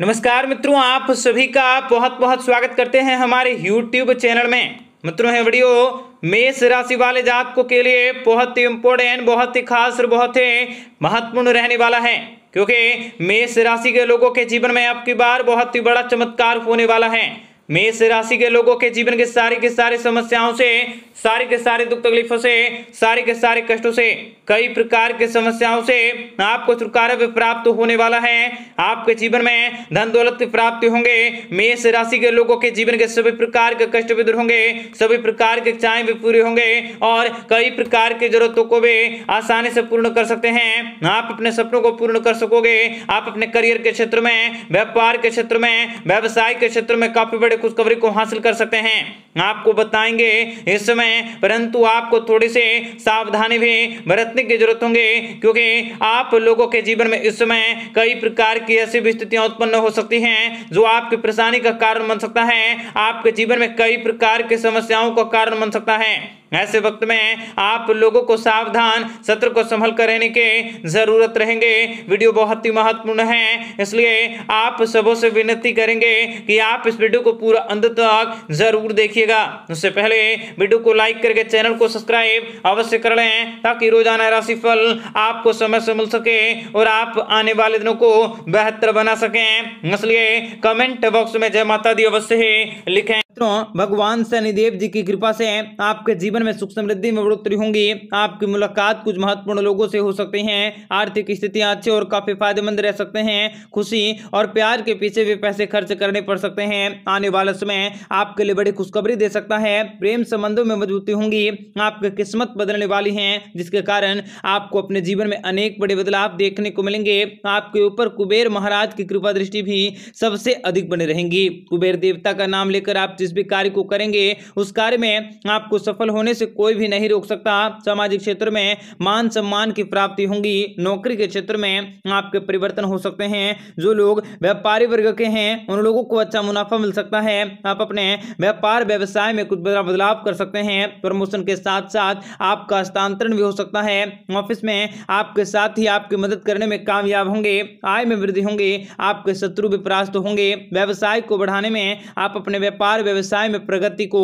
नमस्कार मित्रों आप सभी का बहुत बहुत स्वागत करते हैं हमारे YouTube चैनल में मित्रों है वीडियो मेष राशि वाले जातकों के लिए बहुत ही इम्पोर्टेंट बहुत ही खास और बहुत ही महत्वपूर्ण रहने वाला है क्योंकि मेष राशि के लोगों के जीवन में आपकी बार बहुत ही बड़ा चमत्कार होने वाला है मेष राशि के लोगों के जीवन के सारी के सारी समस्याओं से सारी के सारे दुख तकलीफों से सारे के सारे कष्टों से कई प्रकार के समस्याओं से आपको छुटकारा भी प्राप्त होने वाला है आपके जीवन में धन दौलत प्राप्ति होंगे मेष राशि के लोगों के जीवन के सभी प्रकार के कष्ट भी दूर होंगे सभी प्रकार के चाय भी पूरे होंगे और कई प्रकार की जरूरतों को भी आसानी से पूर्ण कर सकते हैं आप अपने सपनों को पूर्ण कर सकोगे आप अपने करियर के क्षेत्र में व्यापार के क्षेत्र में व्यवसाय के क्षेत्र में काफी बड़े खुशखबरी को हासिल कर सकते हैं आपको बताएंगे इस समय परंतु आपको थोड़ी से सावधानी भी बरतने की जरूरत होंगे क्योंकि आप लोगों के जीवन में इस समय कई प्रकार की ऐसी स्थितियां उत्पन्न हो सकती हैं जो आपकी परेशानी का कारण बन सकता है आपके जीवन में कई प्रकार की समस्याओं का कारण बन सकता है ऐसे वक्त में आप लोगों को सावधान सत्र को संभल कर रहने के ज़रूरत रहेंगे वीडियो बहुत ही महत्वपूर्ण है इसलिए आप सबों से विनती करेंगे कि आप इस वीडियो को पूरा अंत तक जरूर देखिएगा उससे पहले वीडियो को लाइक करके चैनल को सब्सक्राइब अवश्य कर लें ताकि रोजाना राशिफल आपको समय से मिल सके और आप आने वाले दिनों को बेहतर बना सकें इसलिए कमेंट बॉक्स में जय माता दी अवश्य ही लिखें मित्रों भगवान शनिदेव जी की कृपा से आपके जीवन में सुख समृद्धि में बढ़ोतरी होंगी आपकी मुलाकात कुछ महत्वपूर्ण लोगों से हो सकती है आर्थिक स्थितियां अच्छी और काफी फायदेमंद रह सकते हैं खुशी और प्यार के पीछे भी पैसे खर्च करने पड़ सकते हैं आने वाले समय आपके लिए बड़ी खुशखबरी दे सकता है प्रेम संबंधों में मजबूती होंगी आपकी किस्मत बदलने वाली है जिसके कारण आपको अपने जीवन में अनेक बड़े बदलाव देखने को मिलेंगे आपके ऊपर कुबेर महाराज की कृपा दृष्टि भी सबसे अधिक बने रहेंगी कुबेर देवता का नाम लेकर आप जिस भी कार्य को करेंगे उस कार्य में आपको सफल होने से कोई भी नहीं रोक सकता सामाजिक क्षेत्र में मान सम्मान की प्राप्ति होगी नौकरी के क्षेत्र में आपके परिवर्तन हो सकते हैं जो लोग व्यापारी वर्ग के हैं उन लोगों को अच्छा मुनाफा मिल सकता है आप अपने व्यापार व्यवसाय में कुछ बदलाव कर सकते हैं प्रमोशन के साथ साथ आपका स्थानांतरण भी हो सकता है ऑफिस में आपके साथ ही आपकी मदद करने में कामयाब होंगे आय में वृद्धि होंगे आपके शत्रु भी परास्त होंगे व्यवसाय को बढ़ाने में आप अपने व्यापार व्यवसाय व्यवसाय में प्रगति को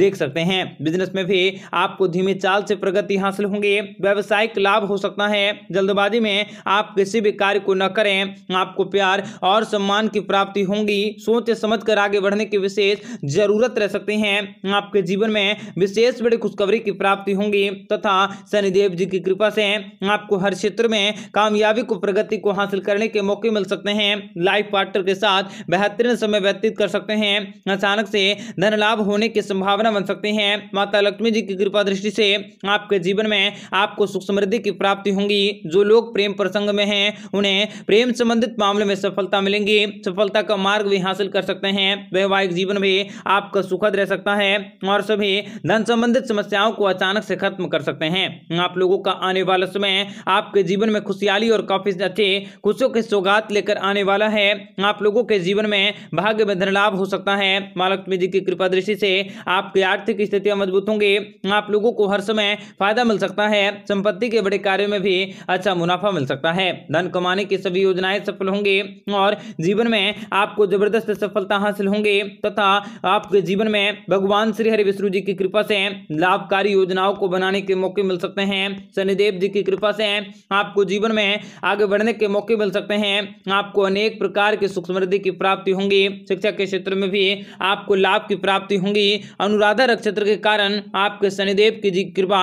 देख सकते हैं बिजनेस में भी आपको धीमे चाल से प्रगति हासिल होंगे व्यवसायिक लाभ हो सकता है जल्दबाजी में आप किसी भी कार्य को न करें आपको प्यार और सम्मान की प्राप्ति होगी सोच समझ कर आगे बढ़ने की विशेष जरूरत रह सकती है आपके जीवन में विशेष बड़ी खुशखबरी की प्राप्ति होगी तथा शनिदेव जी की कृपा से आपको हर क्षेत्र में कामयाबी को प्रगति को हासिल करने के मौके मिल सकते हैं लाइफ पार्टनर के साथ बेहतरीन समय व्यतीत कर सकते हैं अचानक से धन लाभ होने की संभावना बन सकते हैं माता लक्ष्मी जी की कृपा दृष्टि से आपके जीवन में आपको सुख समृद्धि की प्राप्ति होंगी जो लोग प्रेम प्रसंग में हैं उन्हें प्रेम संबंधित मामले में सफलता मिलेंगी सफलता का मार्ग भी हासिल कर सकते हैं वैवाहिक जीवन भी आपका सुखद रह सकता है और सभी धन संबंधित समस्याओं को अचानक से खत्म कर सकते हैं आप लोगों का आने वाला समय आपके जीवन में खुशहाली और काफी अच्छे खुशियों के सौगात लेकर आने वाला है आप लोगों के जीवन में भाग्य में धन लाभ हो सकता है मालक्ष्मी जी की कृपा दृष्टि से आपकी आर्थिक स्थितियां मजबूत होंगी आप लोगों को हर समय फायदा मिल सकता है संपत्ति के बड़े कार्यों में भी अच्छा मुनाफा मिल सकता है धन कमाने की सभी योजनाएं सफल होंगे और जीवन में आपको जबरदस्त सफलता हासिल होंगे तथा आपके जीवन में भगवान श्री हरि विष्णु जी की कृपा से लाभकारी योजनाओं को बनाने के मौके मिल सकते हैं शनिदेव जी की कृपा से आपको जीवन में आगे बढ़ने के मौके मिल सकते हैं आपको अनेक प्रकार के सुख समृद्धि की प्राप्ति होंगी शिक्षा के क्षेत्र में भी आपको लाभ लाभ की प्राप्ति होंगी अनुराधा नक्षत्र के कारण आपके शनिदेव की जी कृपा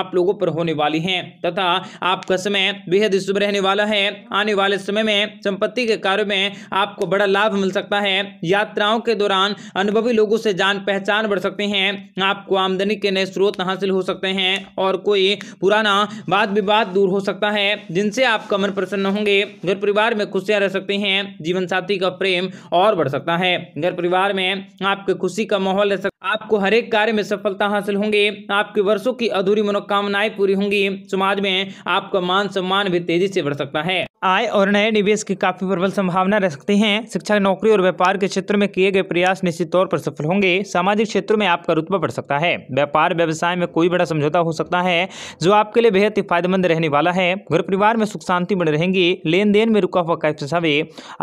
आप लोगों पर होने वाली है तथा आपका समय बेहद शुभ रहने वाला है आने वाले समय में संपत्ति के कार्य में आपको बड़ा लाभ मिल सकता है यात्राओं के दौरान अनुभवी लोगों से जान पहचान बढ़ सकते हैं आपको आमदनी के नए स्रोत हासिल हो सकते हैं और कोई पुराना वाद विवाद दूर हो सकता है जिनसे आपका मन प्रसन्न होंगे घर परिवार में खुशियां रह सकते हैं जीवन साथी का प्रेम और बढ़ सकता है घर परिवार में आपके पे खुशी का माहौल रह आपको हर एक कार्य में सफलता हासिल होंगे आपके वर्षों की अधूरी मनोकामनाएं पूरी होंगी समाज में आपका मान सम्मान भी तेजी से बढ़ सकता है आय और नए निवेश की काफी प्रबल संभावना रह सकती है शिक्षा नौकरी और व्यापार के क्षेत्र में किए गए प्रयास निश्चित तौर पर सफल होंगे सामाजिक क्षेत्र में आपका रुतबा बढ़ सकता है व्यापार व्यवसाय में कोई बड़ा समझौता हो सकता है जो आपके लिए बेहद ही फायदेमंद रहने वाला है घर परिवार में सुख शांति बने रहेंगी लेन देन में रुका हुआ पैसा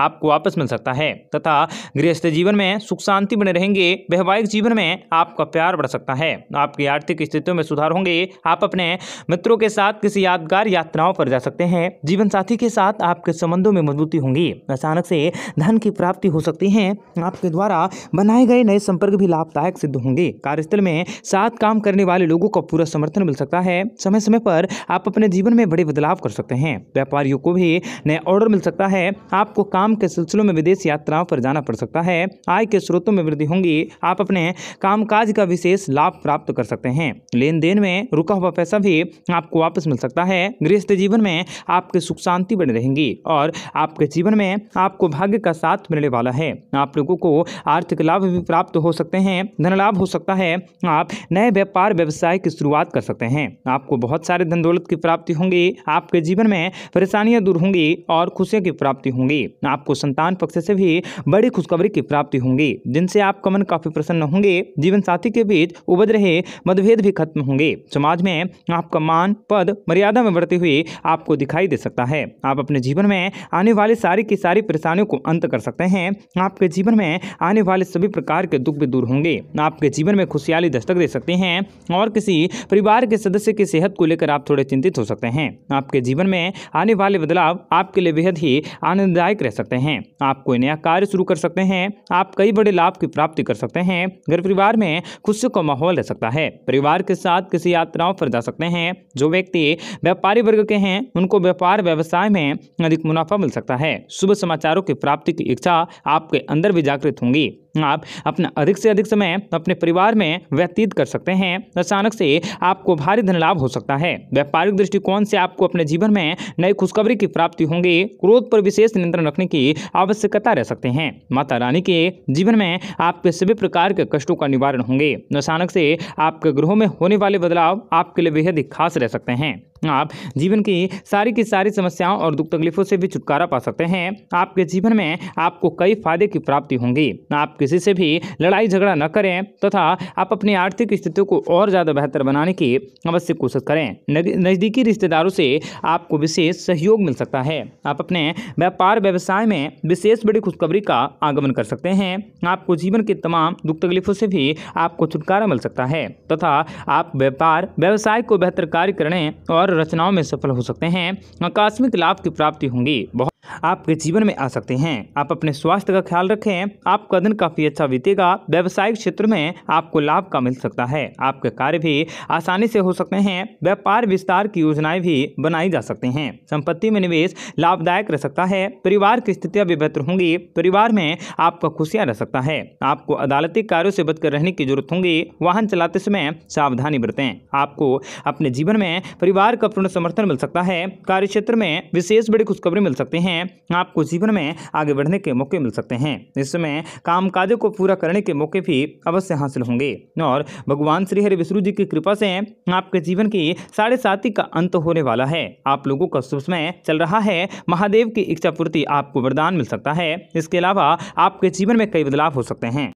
आपको वापस मिल सकता है तथा गृहस्थ जीवन में सुख शांति बने रहेंगे वैवाहिक जीवन में में आपका प्यार बढ़ सकता है आपकी आर्थिक स्थितियों में सुधार होंगे आप अपने मित्रों के साथ किसी यादगार यात्राओं पर जा सकते हैं जीवन साथी के साथ आपके संबंधों में मजबूती होंगी अचानक से धन की प्राप्ति हो सकती है आपके द्वारा बनाए गए नए संपर्क भी लाभदायक सिद्ध होंगे कार्यस्थल में साथ काम करने वाले लोगों का पूरा समर्थन मिल सकता है समय समय पर आप अपने जीवन में बड़े बदलाव कर सकते हैं व्यापारियों को भी नए ऑर्डर मिल सकता है आपको काम के सिलसिलों में विदेश यात्राओं पर जाना पड़ सकता है आय के स्रोतों में वृद्धि होंगी आप अपने कामकाज का विशेष लाभ प्राप्त कर सकते हैं लेन देन में रुका हुआ पैसा भी आपको वापस मिल सकता है गृहस्थ जीवन में आपकी सुख शांति बने रहेंगी और आपके जीवन में आपको भाग्य का साथ मिलने वाला है आप लोगों को आर्थिक लाभ भी प्राप्त हो सकते हैं धन लाभ हो सकता है आप नए व्यापार व्यवसाय की शुरुआत कर सकते हैं आपको बहुत सारे धन दौलत की प्राप्ति होंगी आपके जीवन में परेशानियां दूर होंगी और खुशियों की प्राप्ति होंगी आपको संतान पक्ष से भी बड़ी खुशखबरी की प्राप्ति होंगी जिनसे आपका मन काफी प्रसन्न होंगे जीवन साथी के बीच उभर रहे मतभेद भी खत्म होंगे समाज में आपका मान पद मर्यादा में बढ़ते हुए आपको दिखाई दे सकता है आप अपने जीवन में आने वाली सारी की सारी परेशानियों को अंत कर सकते हैं आपके जीवन में आने वाले सभी प्रकार के दुख भी दूर होंगे आपके जीवन में खुशहाली दस्तक दे सकते हैं और किसी परिवार के सदस्य की सेहत को लेकर आप थोड़े चिंतित हो सकते हैं आपके जीवन में आने वाले बदलाव आपके लिए बेहद ही आनंददायक रह सकते हैं आप कोई नया कार्य शुरू कर सकते हैं आप कई बड़े लाभ की प्राप्ति कर सकते हैं घर परिवार में खुशी का माहौल रह सकता है परिवार के साथ किसी यात्राओं पर जा सकते हैं जो व्यक्ति व्यापारी वर्ग के हैं उनको व्यापार व्यवसाय में अधिक मुनाफा मिल सकता है शुभ समाचारों की प्राप्ति की इच्छा आपके अंदर भी जागृत होंगी आप अपना अधिक से अधिक समय अपने परिवार में व्यतीत कर सकते हैं अचानक से आपको भारी धन लाभ हो सकता है व्यापारिक दृष्टिकोण से आपको अपने जीवन में नई खुशखबरी की प्राप्ति होंगी क्रोध पर विशेष नियंत्रण रखने की आवश्यकता रह सकते हैं माता रानी के जीवन में आपके सभी प्रकार के कष्टों का निवारण होंगे अचानक से आपके ग्रहों में होने वाले बदलाव आपके लिए बेहद ही खास रह सकते हैं आप जीवन की सारी की सारी समस्याओं और दुख तकलीफों से भी छुटकारा पा सकते हैं आपके जीवन में आपको कई फायदे की प्राप्ति होंगी आप किसी से भी लड़ाई झगड़ा न करें तथा तो आप अपनी आर्थिक स्थिति को और ज़्यादा बेहतर बनाने की अवश्य कोशिश करें नज़दीकी रिश्तेदारों से आपको विशेष सहयोग मिल सकता है आप अपने व्यापार व्यवसाय में विशेष बड़ी खुशखबरी का आगमन कर सकते हैं आपको जीवन के तमाम दुख तकलीफों से भी आपको छुटकारा मिल सकता है तथा आप व्यापार व्यवसाय को बेहतर कार्य करने और और रचनाओं में सफल हो सकते हैं आकस्मिक लाभ की प्राप्ति होंगी बहुत आपके जीवन में आ सकते हैं आप अपने स्वास्थ्य का ख्याल रखें आपका दिन काफ़ी अच्छा बीतेगा व्यवसायिक क्षेत्र में आपको लाभ का मिल सकता है आपके कार्य भी आसानी से हो सकते हैं व्यापार विस्तार की योजनाएं भी बनाई जा सकते हैं संपत्ति में निवेश लाभदायक रह सकता है परिवार की स्थितियां भी बेहतर होंगी परिवार में आपका खुशियां रह सकता है आपको अदालती कार्यो से बचकर रहने की जरूरत होंगी वाहन चलाते समय सावधानी बरते आपको अपने जीवन में परिवार का पूर्ण समर्थन मिल सकता है कार्य क्षेत्र में विशेष बड़ी खुशखबरी मिल सकती है हैं आपको जीवन में आगे बढ़ने के मौके मिल सकते हैं इसमें काम काजों को पूरा करने के मौके भी अवश्य हासिल होंगे और भगवान श्री हरि विष्णु जी की कृपा से आपके जीवन की साढ़े साथी का अंत होने वाला है आप लोगों का शुभ समय चल रहा है महादेव की इच्छा पूर्ति आपको वरदान मिल सकता है इसके अलावा आपके जीवन में कई बदलाव हो सकते हैं